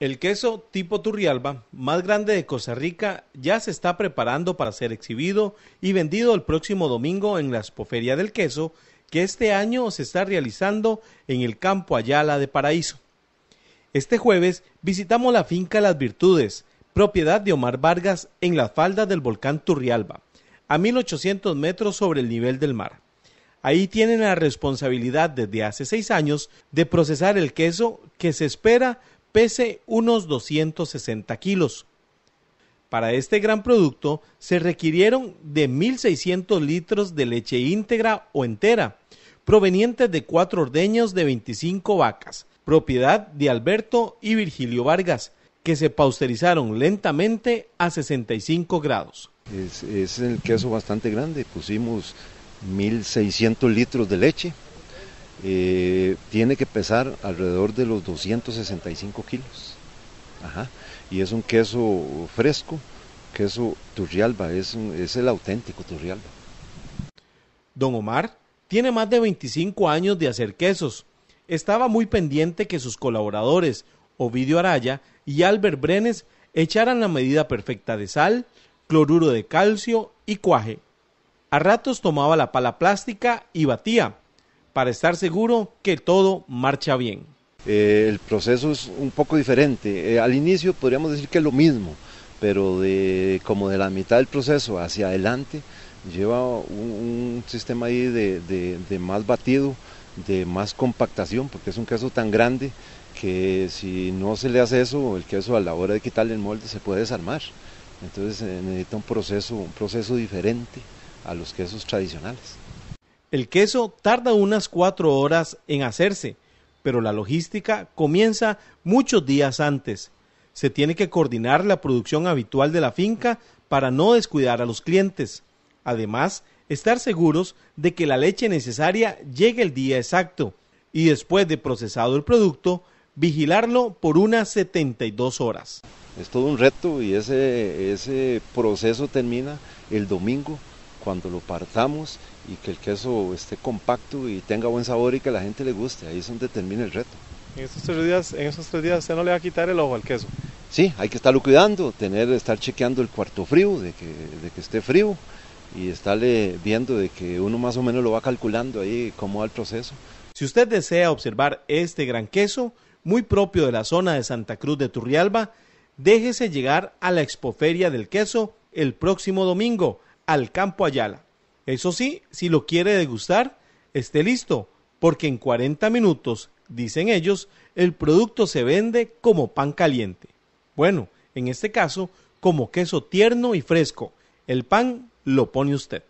El queso tipo Turrialba, más grande de Costa Rica, ya se está preparando para ser exhibido y vendido el próximo domingo en la Expoferia del Queso, que este año se está realizando en el campo Ayala de Paraíso. Este jueves visitamos la finca Las Virtudes, propiedad de Omar Vargas, en la falda del volcán Turrialba, a 1800 metros sobre el nivel del mar. Ahí tienen la responsabilidad desde hace seis años de procesar el queso que se espera pese unos 260 kilos. Para este gran producto se requirieron de 1.600 litros de leche íntegra o entera, provenientes de cuatro ordeños de 25 vacas, propiedad de Alberto y Virgilio Vargas, que se pausterizaron lentamente a 65 grados. Es, es el queso bastante grande, pusimos 1.600 litros de leche, eh, tiene que pesar alrededor de los 265 kilos. Ajá. Y es un queso fresco, queso Turrialba, es, es el auténtico Turrialba. Don Omar tiene más de 25 años de hacer quesos. Estaba muy pendiente que sus colaboradores, Ovidio Araya y Albert Brenes, echaran la medida perfecta de sal, cloruro de calcio y cuaje. A ratos tomaba la pala plástica y batía, para estar seguro que todo marcha bien. Eh, el proceso es un poco diferente. Eh, al inicio podríamos decir que es lo mismo, pero de, como de la mitad del proceso hacia adelante lleva un, sistema ahí de, más batido, de más compactación, porque es un queso tan grande que si no se le hace eso, el queso a la hora de quitarle el molde se puede desarmar. Entonces necesita un proceso, un proceso diferente a los quesos tradicionales. El queso tarda unas cuatro horas en hacerse, pero la logística comienza muchos días antes. Se tiene que coordinar la producción habitual de la finca para no descuidar a los clientes. Además, estar seguros de que la leche necesaria llegue el día exacto y después de procesado el producto, vigilarlo por unas 72 horas. Es todo un reto y ese, ese proceso termina el domingo cuando lo partamos y que el queso esté compacto y tenga buen sabor y que a la gente le guste. Ahí es donde termina el reto. En esos tres días, en esos días usted no le va a quitar el ojo al queso. Sí, hay que estarlo cuidando, tener, estar chequeando el cuarto frío, de que, de que esté frío y estarle viendo de que uno más o menos lo va calculando ahí cómo va el proceso. Si usted desea observar este gran queso, muy propio de la zona de Santa Cruz de Turrialba, déjese llegar a la Expoferia del Queso el próximo domingo, al campo Ayala. Eso sí, si lo quiere degustar, esté listo, porque en 40 minutos, dicen ellos, el producto se vende como pan caliente. Bueno, en este caso, como queso tierno y fresco. El pan lo pone usted.